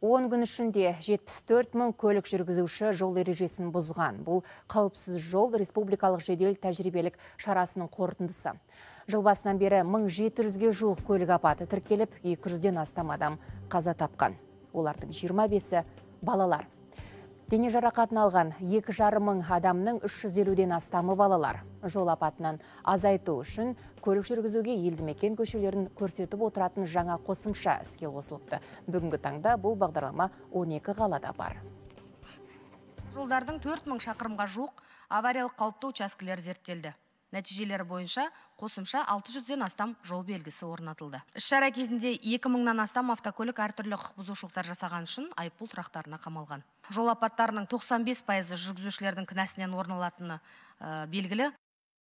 10 күн ішінде 74 мың көлік жүргізуші жол ережесін бұзған. Бұл қауіпсіз жол республикалық жедел тәжірибелік шарасының қорытындысы. Жыл басынан бері 1700-ге жуық көлік апаты тіркеліп, 200-ден астам адам қаза тапқан. Олардың 25-і балалар. Дене жарақатын алған 2,5 мың адамның 350-ден астамы балалар. Жол апатынан азайту үшін көлік жүргізуге елді мекен көшелерін көрсетіп отыратын жаңа қосымша іске қосылыпты. Бүгінгі таңда бұл бағдарлама 12 қалада бар. Жолдардың мың шақырымға жоқ авариялық қауіпті учаскелер зерттелді нәтижелері бойынша қосымша 600-ден астам жол белгісі орнатылды іс шара кезінде 2000 нан астам автокөлік әртүрлі құқық бұзушылықтар жасаған үшін айыппұл тұрақтарына қамалған жол апаттарының 95 жүргізушілердің кінәсінен орналатыны э, белгілі